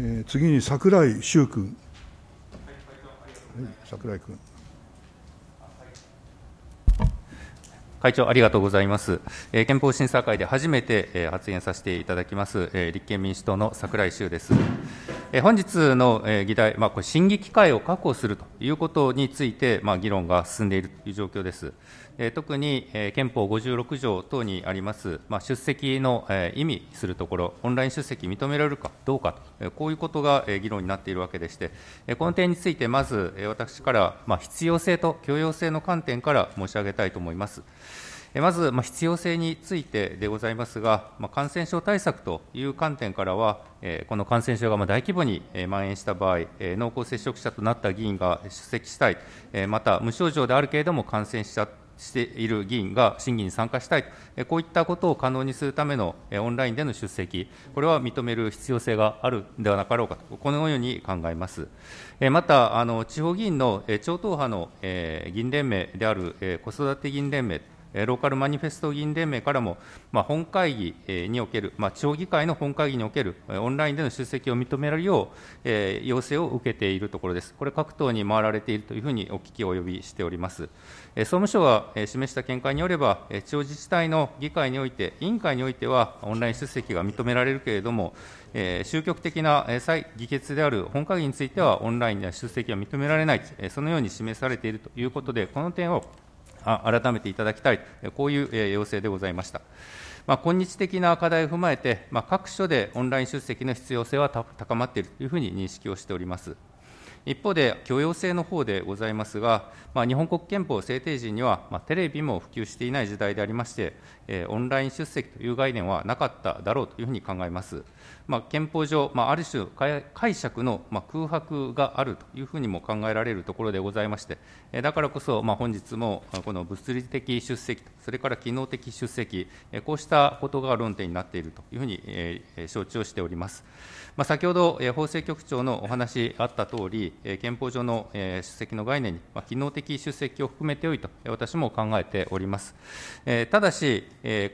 えー、次に櫻井修君、櫻井君。会長、ありがとうございます。え憲法審査会で初めて、え発言させていただきます、え立憲民主党の櫻井秀です。本日の議題、これ、審議機会を確保するということについて、議論が進んでいるという状況です。特に憲法56条等にあります、出席の意味するところ、オンライン出席認められるかどうかと、こういうことが議論になっているわけでして、この点について、まず私から必要性と許容性の観点から申し上げたいと思います。まず、ま必要性についてでございますが、ま感染症対策という観点からは、えこの感染症がま大規模に蔓延した場合、え濃厚接触者となった議員が出席したい、えまた無症状であるけれども感染したしている議員が審議に参加したい、こういったことを可能にするためのオンラインでの出席、これは認める必要性があるんではなかろうかと、このように考えます。また、あの地方議員の超党派の議員連盟である子育て議員連盟ローカルマニフェスト議員連盟からも、本会議における、地方議会の本会議におけるオンラインでの出席を認められるよう、要請を受けているところです。これ、各党に回られているというふうにお聞きをお呼びしております。総務省が示した見解によれば、地方自治体の議会において、委員会においては、オンライン出席が認められるけれども、終局的な再議決である本会議については、オンラインでは出席は認められない、そのように示されているということで、この点をあ改めていただきたい、こういう要請でございました。まあ、今日的な課題を踏まえて、まあ、各所でオンライン出席の必要性は高まっているというふうに認識をしております。一方で、許容性の方でございますが、まあ、日本国憲法制定時には、まあ、テレビも普及していない時代でありまして、えー、オンライン出席という概念はなかっただろうというふうに考えます。まあ、憲法上、まあ、ある種、解釈の、まあ、空白があるというふうにも考えられるところでございまして、だからこそ、まあ、本日もこの物理的出席とそれから機能的出席、こうしたことが論点になっているというふうに承知をしております。まあ、先ほど、法制局長のお話あったとおり、憲法上の出席の概念に、機能的出席を含めておいと、私も考えております。ただし、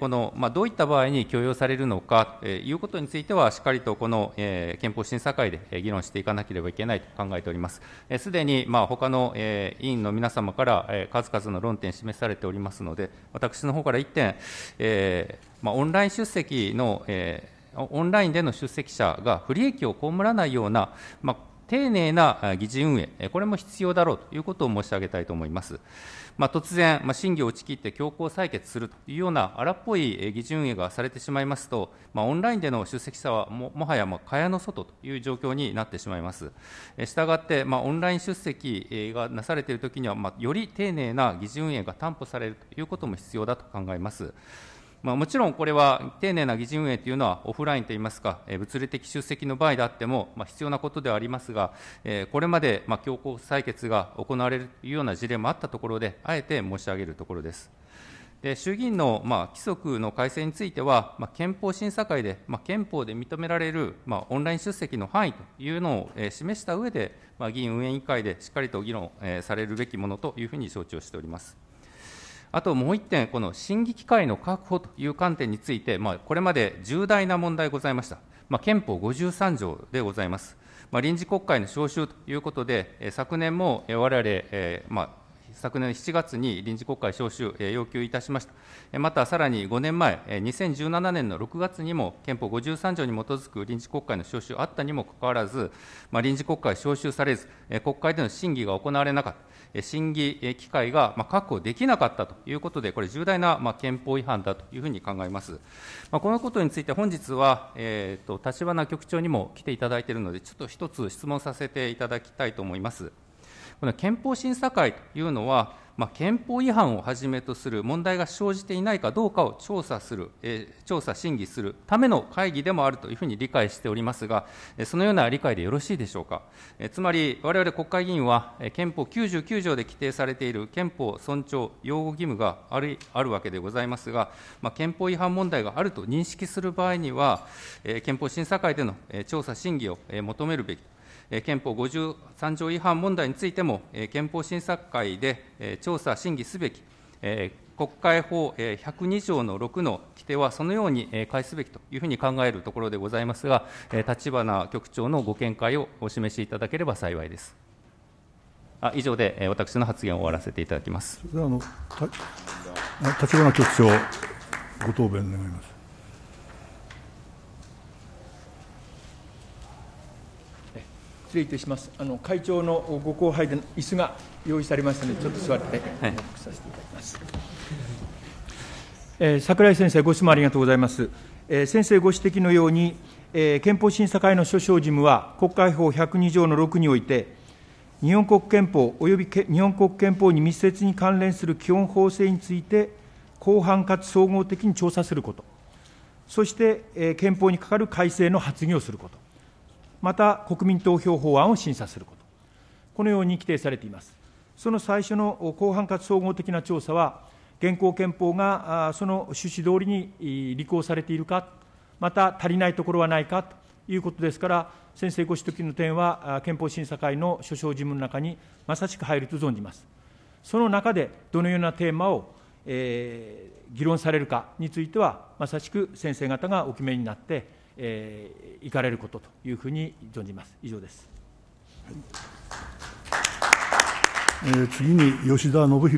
この、まどういった場合に許容されるのかということについては、しっかりとこの憲法審査会で議論していかなければいけないと考えております。すでに、まあ、他の委員の皆様から数々の論点示されておりますので、私の方から1点、えー、まあ、オンライン出席の、えー、オンラインでの出席者が不利益を被らないような、まあ丁寧な議事運営、これも必要だろうということを申し上げたいと思います。まあ、突然、まあ、審議を打ち切って強行採決するというような荒っぽい議事運営がされてしまいますと、まあ、オンラインでの出席者はももはや蚊帳の外という状況になってしまいます。したがって、まあ、オンライン出席がなされているときには、まあ、より丁寧な議事運営が担保されるということも必要だと考えます。まあ、もちろんこれは丁寧な議事運営というのはオフラインといいますか、物理的出席の場合であっても、まあ、必要なことではありますが、これまでまあ強行採決が行われるというような事例もあったところで、あえて申し上げるところです。で衆議院のまあ規則の改正については、まあ、憲法審査会で、まあ、憲法で認められるまあオンライン出席の範囲というのを、えー、示した上で、まあ、議員運営委員会でしっかりと議論、えー、されるべきものというふうに承知をしております。あともう1点、この審議機会の確保という観点について、まあ、これまで重大な問題ございました。まあ、憲法53条でございます。まあ、臨時国会の召集ということで、昨年も我々、えー、まあ、昨年7月に臨時国会召集、要求いたしました。またさらに5年前、2017年の6月にも憲法53条に基づく臨時国会の召集あったにもかかわらず、まあ、臨時国会召集されず、国会での審議が行われなかった、審議機会が確保できなかったということで、これ、重大な憲法違反だというふうに考えます。まあ、このことについて、本日は、えーと立花局長にも来ていただいているので、ちょっと一つ質問させていただきたいと思います。この憲法審査会というのは、まあ、憲法違反をはじめとする問題が生じていないかどうかを調査する、えー、調査、審議するための会議でもあるというふうに理解しておりますが、そのような理解でよろしいでしょうか。えー、つまり、我々国会議員は、憲法99条で規定されている憲法尊重、擁護義務があるあるわけでございますが、まあ、憲法違反問題があると認識する場合には、えー、憲法審査会での調査、審議を求めるべきと。憲法53条違反問題についても、憲法審査会で調査・審議すべき、国会法102条の6の規定はそのように返すべきというふうに考えるところでございますが、立花局長のご見解をお示しいただければ幸いです。あ以上で私の発言を終わらせていただきます。立花局長、ご答弁願います。失礼いたします。あの会長のご後輩で椅子が用意されましたので、ちょっと座って報させていただきます。え桜井先生、ご質問ありがとうございます。えー、先生ご指摘のように、えー、憲法審査会の所掌事務は、国会法102条の6において、日本国憲法及び日本国憲法に密接に関連する基本法制について、広範かつ総合的に調査すること、そして、えー、憲法にかかる改正の発議をすること。また国民投票法案を審査すること、このように規定されています。その最初の広範かつ総合的な調査は、現行憲法がその趣旨通りに履行されているか、また足りないところはないかということですから、先生ご指摘の点は、憲法審査会の所掌事務の中にまさしく入ると存じます。その中で、どのようなテーマを、えー、議論されるかについては、まさしく先生方がお決めになって、えー、行かれることというふうに存じます。以上です。はい、えー、次に吉田信弘